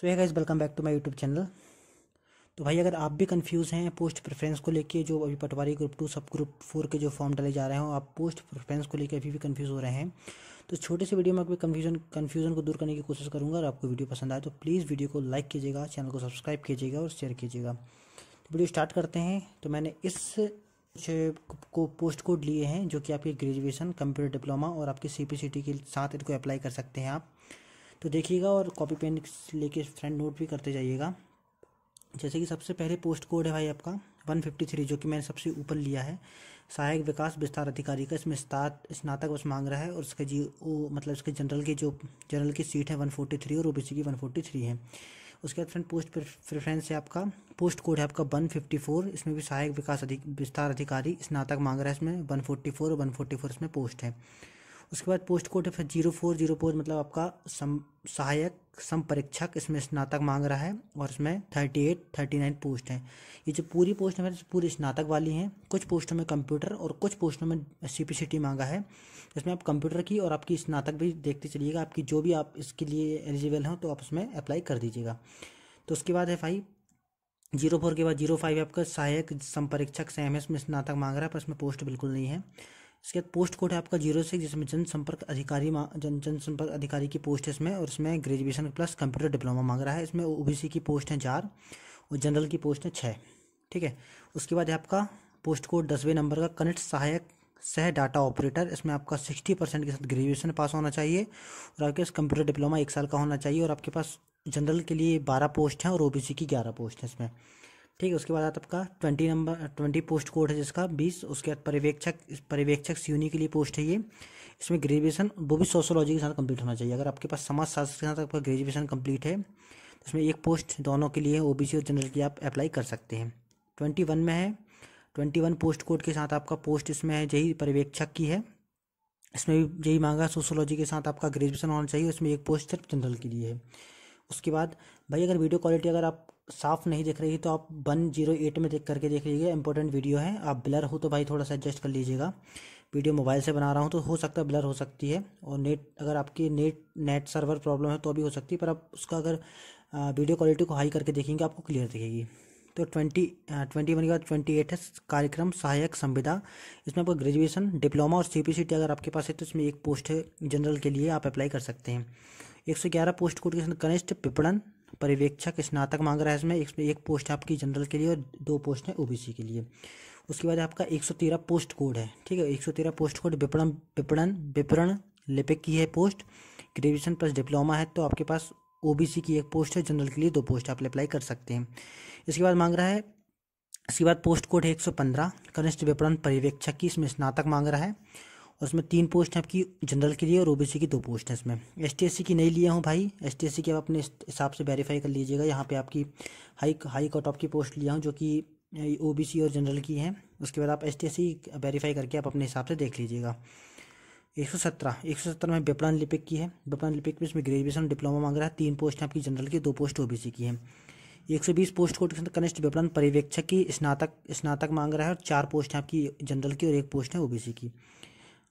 so hi guys welcome back to my YouTube channel तो भाई अगर आप भी कंफ्यूज हैं पोस्ट प्रेफरेंस को लेके जो अभी पटवारी group two sub group four के जो फॉर्म डाले जा रहे हैं आप पोस्ट प्रेफरेंस को लेके अभी भी कंफ्यूज हो रहे हैं तो छोटे से वीडियो में आपके कंफ्यूजन कन्फ्यूजन को दूर करने की कोशिश करूँगा और आपको वीडियो पसंद आए तो प्लीज़ वीडियो को लाइक कीजिएगा चैनल को सब्सक्राइब कीजिएगा और शेयर कीजिएगा तो वीडियो स्टार्ट करते हैं तो मैंने इस को पोस्ट कोड लिए हैं जो कि आपकी ग्रेजुएशन कंप्यूटर डिप्लोमा और आपके सी के साथ इनको अप्लाई कर सकते हैं आप तो देखिएगा और कॉपी पेन लेके फ्रेंड नोट भी करते जाइएगा जैसे कि सबसे पहले पोस्ट कोड है भाई आपका वन फिफ्टी थ्री जो कि मैंने सबसे ऊपर लिया है सहायक विकास विस्तार अधिकारी का इसमें स्नातक बस मांग रहा है और उसका जी ओ मतलब उसके जनरल की जो जनरल की सीट है वन फोर्टी थ्री और ओ बी सी की वन फोर्टी थ्री है उसके बाद फ्रेंड पोस्ट प्रेफरेंस है आपका पोस्ट कोड है आपका वन फिफ्टी फोर इसमें भी सहायक विकास अधिक विस्तार अधिकारी स्नातक मांग रहा है इसमें वन फोर्टी फोर और वन फोर्टी फोर इसमें पोस्ट है उसके बाद पोस्ट कोड है फिर जीरो फोर जीरो फोर मतलब आपका सम सहायक सम परीक्षक इसमें स्नातक मांग रहा है और इसमें thirty eight thirty nine post हैं ये जो पूरी पोस्ट है पूरी स्नातक वाली हैं कुछ पोस्टों में कंप्यूटर और कुछ पोस्टों में सी पी सी टी मांगा है इसमें आप कंप्यूटर की और आपकी स्नातक भी देखते चलिएगा आपकी जो भी आप इसके लिए एलिजिबल हों तो आप उसमें अप्लाई कर दीजिएगा तो उसके बाद है भाई जीरो फोर के बाद जीरो फाइव आपका सहायक संपरीक्षक से एम एस में स्नातक मांग रहा है पर इसमें पोस्ट बिल्कुल नहीं है इसके बाद पोस्ट कोड है आपका जीरो सिक्स जिसमें जनसंपर्क अधिकारी जन जनसंपर्क अधिकारी की पोस्ट है इसमें और इसमें ग्रेजुएशन प्लस कंप्यूटर डिप्लोमा मांग रहा है इसमें ओबीसी की पोस्ट है चार और जनरल की पोस्ट है छः ठीक है उसके बाद है आपका पोस्ट कोड दसवें नंबर का कनेक्ट सहायक सह डाटा ऑपरेटर इसमें आपका सिक्सटी परसेंट के साथ ग्रेजुएशन पास होना चाहिए और आपके पास कंप्यूटर डिप्लोमा एक साल का होना चाहिए और आपके पास जनरल के लिए बारह पोस्ट हैं और ओबीसी की ग्यारह पोस्ट हैं इसमें ठीक है उसके बाद आता आपका twenty number twenty post code है जिसका बीस उसके बाद पर्यवेक्षक पर्यवेक्षक सीयूनी के लिए पोस्ट है ये इसमें ग्रेजुएशन वो भी सोशोलॉजी के साथ कंप्लीट होना चाहिए अगर आपके पास समाजशास्त्र के साथ आपका ग्रेजुएशन कंप्लीट है तो इसमें एक पोस्ट दोनों के लिए ओ और जनरल की आप अप्लाई कर सकते हैं ट्वेंटी वन में है ट्वेंटी वन पोस्ट कोड के साथ आपका पोस्ट इसमें है यही पर्यवेक्षक की है इसमें भी यही मांगा सोशोलॉजी के साथ आपका ग्रेजुएशन होना चाहिए उसमें एक पोस्ट सिर्फ जनरल के लिए है उसके बाद भाई अगर वीडियो क्वालिटी अगर आप साफ़ नहीं दिख रही तो आप वन जीरो एट में देख करके देख लीजिएगा इंपॉर्टेंट वीडियो है आप ब्लर हो तो भाई थोड़ा सा एडजस्ट कर लीजिएगा वीडियो मोबाइल से बना रहा हूँ तो हो सकता है ब्लर हो सकती है और नेट अगर आपकी नेट नेट सर्वर प्रॉब्लम है तो भी हो सकती है पर आप उसका अगर वीडियो क्वालिटी को हाई करके देखेंगे आपको क्लियर दिखेगी तो ट्वेंटी ट्वेंटी वन के बाद ट्वेंटी एट है कार्यक्रम सहायक संविदा इसमें आपको ग्रेजुएशन डिप्लोमा और सी अगर आपके पास है तो इसमें एक पोस्ट है जनरल के लिए आप अप्लाई कर सकते हैं एक सौ ग्यारह पोस्ट कोड के कनिष्ठ विपणन पर्यवेक्षक स्नातक मांग रहा है इसमें एक, एक पोस्ट आपकी जनरल के लिए और दो पोस्ट है ओबीसी के लिए उसके बाद आपका एक सौ तेरह पोस्ट कोड है ठीक है एक सौ तेरह पोस्ट कोड विपणन विपणन विपणन लिपिक की है पोस्ट ग्रेजुएशन प्लस डिप्लोमा है तो आपके पास ओबीसी की एक पोस्ट है जनरल के लिए दो पोस्ट आप अप्लाई कर सकते हैं इसके बाद मांग रहा है इसके बाद पोस्ट कोड है एक सौ पंद्रह कनिष्ठ विपणन पर्यवेक्षक की इसमें स्नातक मांग रहा है और उसमें तीन पोस्ट हैं आपकी जनरल के लिए और ओबीसी की दो पोस्ट हैं इसमें एसटीएससी की नहीं लिया हूँ भाई एसटीएससी की आप अपने हिसाब से वेरीफाई कर लीजिएगा यहाँ पे आपकी हाई हाई कट ऑफ की पोस्ट लिया हूँ जो कि ओबीसी और जनरल की है उसके बाद आप एसटीएससी वेरीफाई करके आप अपने हिसाब से देख लीजिएगा एक सौ सत्रह एक सौ सत्रह में विपणन लिपिक की है विपणन लिपिक में इसमें ग्रेजुएशन डिप्लोमा मांग रहा है तीन पोस्ट हैं आपकी जनरल की दो पोस्ट सी की है एक सौ बीस पोस्ट कोड कनिष्ठ विपणन पर्यवेक्षक की स्नातक स्नातक मांग रहा है और चार पोस्ट हैं आपकी जनरल की और एक पोस्ट है ओबीसी की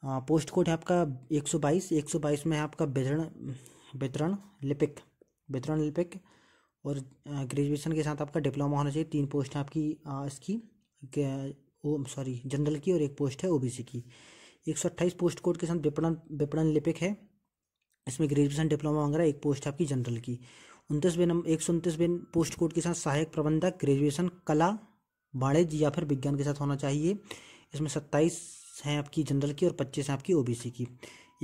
हाँ, पोस्ट कोड है आपका एक सौ बाईस एक सौ बाईस में है आपका वितरण वितरण लिपिक वितरण लिपिक और ग्रेजुएशन के साथ आपका डिप्लोमा होना चाहिए तीन पोस्ट हैं आपकी इसकी ओ सॉरी जनरल की और एक पोस्ट है ओबीसी की एक सौ अट्ठाईस पोस्ट कोड के साथ विपणन विपणन लिपिक है इसमें ग्रेजुएशन डिप्लोमा वगैरह एक पोस्ट आपकी जनरल की उनतीस बिन एक सौ उनतीस बिन पोस्ट कोड के साथ सहायक प्रबंधक ग्रेजुएशन कला वाणिज्य या फिर विज्ञान के साथ होना चाहिए इसमें सत्ताईस हैं आपकी जनरल की और पच्चीस है आपकी ओबीसी की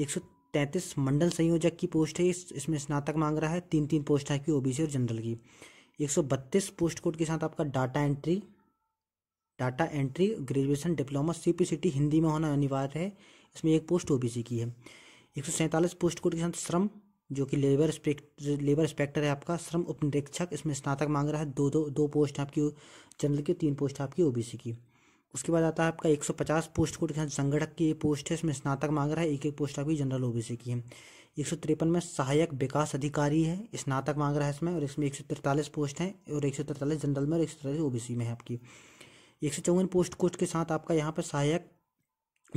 एक सौ तैंतीस मंडल संयोजक की पोस्ट है इसमें स्नातक मांग रहा है तीन तीन पोस्ट है आपकी ओ और जनरल की एक सौ बत्तीस पोस्ट कोड के साथ आपका data entry data entry graduation diploma सी हिंदी में होना अनिवार्य है इसमें एक पोस्ट ओ की है एक सौ सैंतालीस पोस्ट कोड के साथ श्रम जो कि लेबर लेबर इंस्पेक्टर है आपका श्रम उप निरीक्षक इसमें स्नातक मांग रहा है दो दो दो पोस्ट आपकी जनरल की तीन पोस्ट आपकी ओबीसी की उसके बाद आता है आपका 150 पोस्ट कोड के साथ संगठक की पोस्ट है इसमें स्नातक मांग रहा है एक एक पोस्ट आपकी जनरल ओबीसी की है एक में सहायक विकास अधिकारी है स्नातक मांग रहा है इसमें और इसमें एक पोस्ट हैं और एक जनरल में और एक ओबीसी में है आपकी एक पोस्ट कोड के साथ आपका यहाँ पर सहायक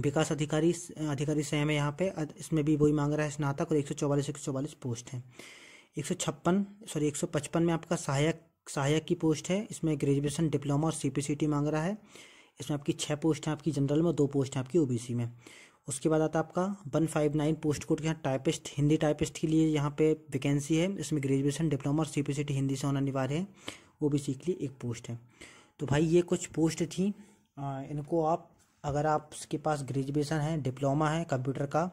विकास अधिकारी अधिकारी सेम है यहाँ पे इसमें भी वही मांग रहा है स्नातक और एक सौ चौवालीस एक सौ चौवालीस पोस्ट है एक सौ छप्पन सॉरी एक सौ पचपन में आपका सहायक सहायक की पोस्ट है इसमें ग्रेजुएशन डिप्लोमा और सी मांग रहा है इसमें आपकी छः पोस्ट हैं आपकी जनरल में दो पोस्ट हैं आपकी ओबीसी में उसके बाद आता है आपका one five nine post code के यहाँ टाइपिस्ट हिंदी टाइपिस्ट के लिए यहाँ पे वैकेंसी है इसमें ग्रेजुएशन डिप्लोमा और सी हिंदी से होना अनिवार्य है ओ के लिए एक पोस्ट है तो भाई ये कुछ पोस्ट थी आ, इनको आप अगर आपके पास ग्रेजुएशन है डिप्लोमा है कंप्यूटर का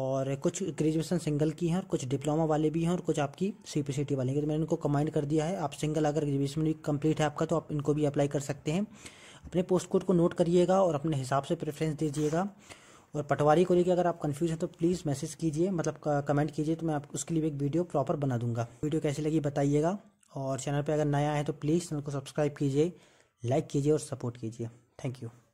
और कुछ ग्रेजुएशन सिंगल की हैं और कुछ डिप्लोमा वाले भी हैं और कुछ आपकी सी पी सी टी वाले हैं तो मैंने इनको कमाइंड कर दिया है आप सिंगल अगर ग्रेजुएशन भी कंप्लीट है आपका तो आप इनको भी अप्लाई कर सकते हैं अपने पोस्ट कोड को नोट करिएगा और अपने हिसाब से प्रेफरेंस दीजिएगा और पटवारी को लेकर अगर आप कंफ्यूज हैं तो प्लीज़ मैसेज कीजिए मतलब कमेंट कीजिए तो मैं आप उसके लिए एक वीडियो प्रॉपर बना दूंगा वीडियो कैसी लगी बताइएगा और चैनल पर अगर नया है तो प्लीज़ चैनल को सब्सक्राइब कीजिए लाइक कीजिए और सपोर्ट कीजिए थैंक यू